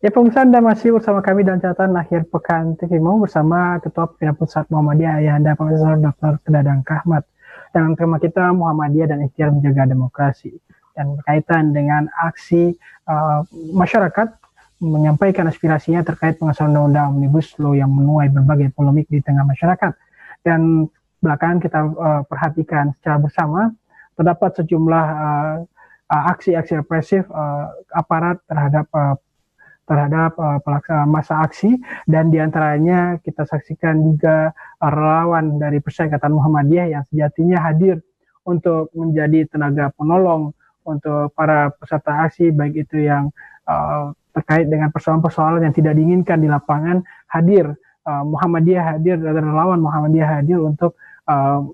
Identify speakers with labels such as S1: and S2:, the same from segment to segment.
S1: Ya pemirsa Anda masih bersama kami dalam catatan akhir pekan TV Mau bersama Ketua Pimpinan Pusat Muhammadiyah anda Profesor Dr. Kedadang Kahmat dalam tema kita Muhammadiyah dan Ikhtiar Menjaga Demokrasi dan berkaitan dengan aksi uh, masyarakat menyampaikan aspirasinya terkait pengesahan undang-undang Omnibus Law yang menuai berbagai polemik di tengah masyarakat dan belakangan kita uh, perhatikan secara bersama terdapat sejumlah eh, aksi-aksi uh, represif uh, aparat terhadap uh, terhadap uh, eh, pelaksanaan masa aksi dan diantaranya kita saksikan juga relawan dari Persyarikatan Muhammadiyah yang sejatinya hadir untuk menjadi tenaga penolong untuk para peserta aksi baik itu yang uh, terkait dengan persoalan-persoalan yang tidak diinginkan di lapangan hadir uh, Muhammadiyah hadir dan relawan Muhammadiyah hadir untuk uh,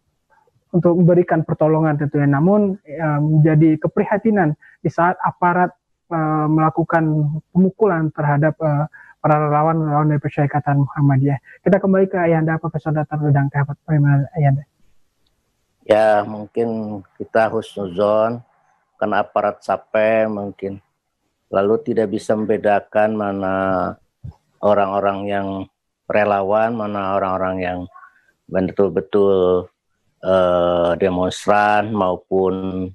S1: untuk memberikan pertolongan tentunya namun menjadi keprihatinan di saat aparat Eh, melakukan pemukulan terhadap uh, para relawan-relawan dari Persyarikatan Muhammadiyah. Kita kembali ke Ayanda, Profesor Dr. Rudang Kehapat Ayanda?
S2: Ya, mungkin kita husnuzon karena aparat capek mungkin. Lalu tidak bisa membedakan mana orang-orang yang relawan, mana orang-orang yang betul-betul eh, demonstran maupun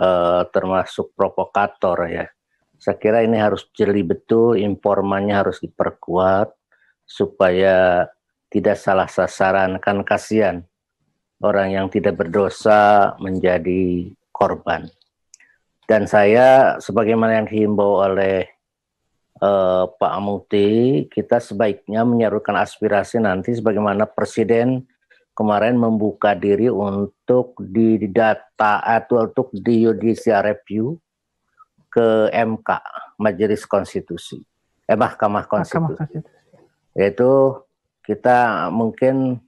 S2: eh, termasuk provokator ya. Saya kira ini harus jeli betul, informannya harus diperkuat supaya tidak salah sasaran kan kasihan orang yang tidak berdosa menjadi korban. Dan saya sebagaimana yang dihimbau oleh uh, Pak Amuti, kita sebaiknya menyerukan aspirasi nanti sebagaimana Presiden kemarin membuka diri untuk didata atau eh, untuk di judicial review ke MK, Majelis Konstitusi, eh Mahkamah Konstitusi. Konstitusi. Yaitu kita mungkin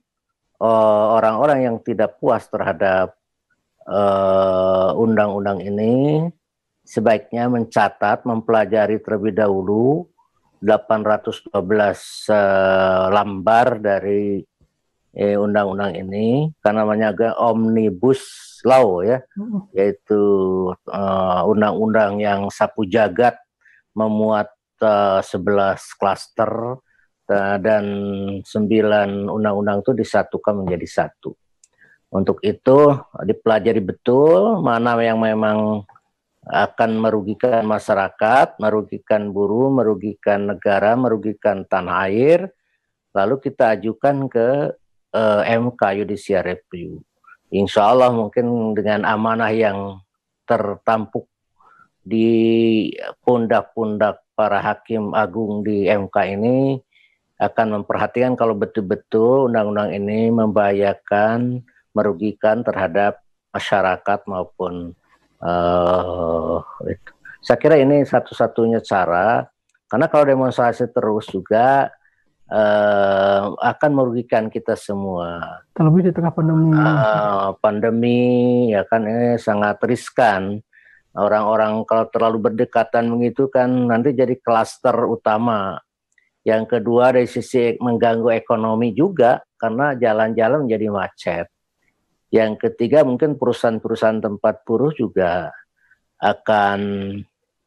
S2: eh, orang-orang uh, yang tidak puas terhadap eh, undang-undang uh, ini sebaiknya mencatat, mempelajari terlebih dahulu 812 uh, eh, lambar dari eh, undang-undang ini karena namanya omnibus law ya yaitu eh, undang-undang uh, yang sapu jagat memuat uh, eh, 11 klaster uh, dan 9 undang-undang itu disatukan menjadi satu. Untuk itu dipelajari betul mana yang memang akan merugikan masyarakat, merugikan buruh, merugikan negara, merugikan tanah air. Lalu kita ajukan ke uh, eh, MK Judicial Review. Insya Allah mungkin dengan amanah yang tertampuk di pundak-pundak para hakim agung di MK ini akan memperhatikan kalau betul-betul undang-undang ini membahayakan, merugikan terhadap masyarakat maupun uh, itu. Saya kira ini satu-satunya cara karena kalau demonstrasi terus juga uh, akan merugikan kita semua.
S1: Terlebih di tengah pandemi.
S2: Uh, pandemi ya kan ini sangat riskan. Orang-orang kalau terlalu berdekatan begitu kan nanti jadi klaster utama. Yang kedua dari sisi mengganggu ekonomi juga karena jalan-jalan menjadi macet. Yang ketiga mungkin perusahaan-perusahaan tempat buruh juga akan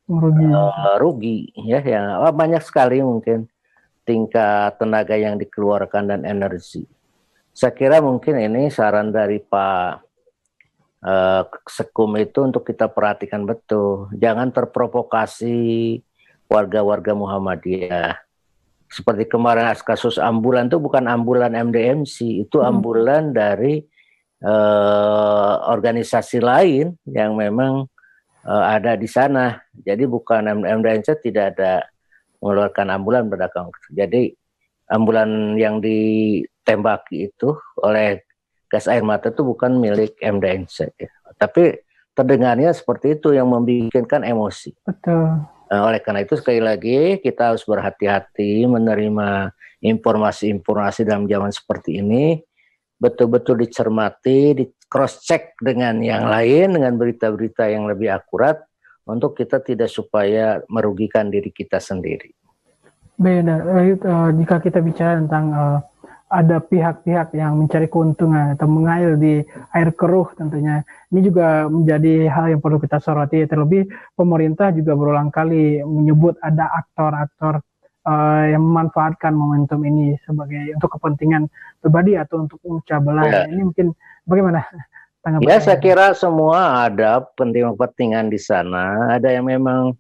S1: merugi. Uh,
S2: rugi ya, ya banyak sekali mungkin tingkat tenaga yang dikeluarkan dan energi. Saya kira mungkin ini saran dari Pak eh, Sekum itu untuk kita perhatikan betul, jangan terprovokasi warga-warga Muhammadiyah. Seperti kemarin kasus ambulan itu bukan ambulan MDMC, itu hmm. ambulan hmm. dari eh, organisasi lain yang memang eh, ada di sana. Jadi bukan MDMC tidak ada mengeluarkan ambulan berdagang. Jadi ambulan yang ditembaki itu oleh gas air mata itu bukan milik MDNC, ya. tapi terdengarnya seperti itu yang membuatkan emosi.
S1: Betul.
S2: Nah, oleh karena itu sekali lagi kita harus berhati-hati menerima informasi-informasi dalam zaman seperti ini betul-betul dicermati, di cross check dengan yang lain dengan berita-berita yang lebih akurat untuk kita tidak supaya merugikan diri kita sendiri.
S1: Beda, eh, jika kita bicara tentang eh, ada pihak-pihak yang mencari keuntungan atau mengail di air keruh tentunya. Ini juga menjadi hal yang perlu kita soroti. Terlebih pemerintah juga berulang kali menyebut ada aktor-aktor uh, yang memanfaatkan momentum ini sebagai untuk kepentingan pribadi atau untuk memecah Ya. Ini mungkin bagaimana? Tanggapan ya, saya kira
S2: semua ada penting-pentingan di sana. Ada yang memang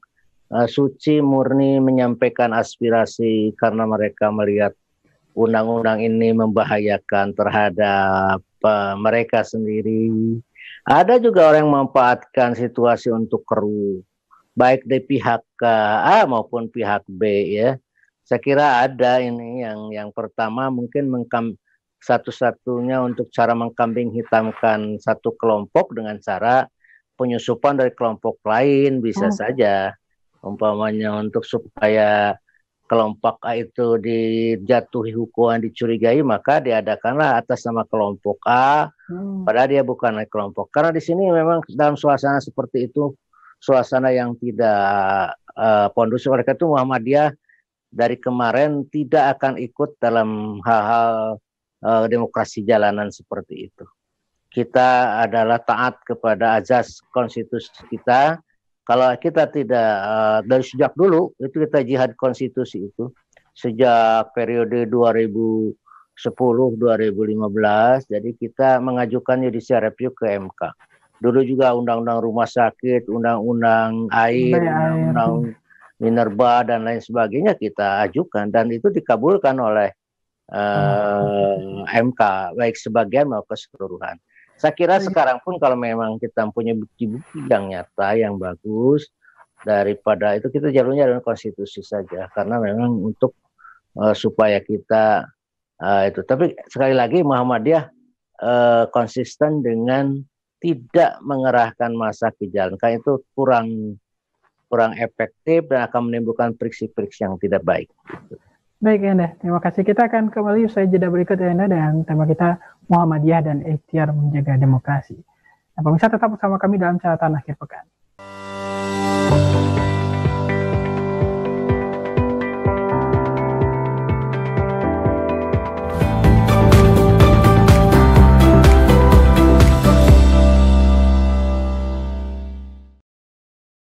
S2: uh, suci murni menyampaikan aspirasi karena mereka melihat undang-undang ini membahayakan terhadap uh, mereka sendiri. Ada juga orang yang memanfaatkan situasi untuk keruh, baik dari pihak A maupun pihak B ya. Saya kira ada ini yang yang pertama mungkin mengkam, satu-satunya untuk cara mengkambing hitamkan satu kelompok dengan cara penyusupan dari kelompok lain bisa hmm. saja umpamanya untuk supaya kelompok A itu dijatuhi hukuman dicurigai maka diadakanlah atas nama kelompok A hmm. padahal dia bukan kelompok karena di sini memang dalam suasana seperti itu suasana yang tidak uh, kondusif oleh itu Muhammadiyah dari kemarin tidak akan ikut dalam hal-hal uh, demokrasi jalanan seperti itu. Kita adalah taat kepada azas konstitusi kita. Kalau kita tidak uh, dari sejak dulu itu kita jihad konstitusi itu sejak periode 2010 2015 jadi kita mengajukan judicial review ke MK. Dulu juga undang-undang rumah sakit, undang-undang air, undang-undang Minerba dan lain sebagainya kita ajukan dan itu dikabulkan oleh uh, eh, MK baik sebagian maupun keseluruhan. Saya kira iya. sekarang pun kalau memang kita punya bukti-bukti yang nyata yang bagus daripada itu kita jalurnya dengan konstitusi saja karena memang untuk uh, supaya kita uh, itu tapi sekali lagi Muhammadiyah uh, konsisten dengan tidak mengerahkan masa ke jalan karena itu kurang kurang efektif dan akan menimbulkan friksi-friksi yang tidak baik. Gitu.
S1: Baik Anda, terima kasih. Kita akan kembali usai jeda berikut ya Anda dan tema kita Muhammadiyah dan ikhtiar menjaga demokrasi. Nah, pemirsa tetap bersama kami dalam catatan akhir pekan.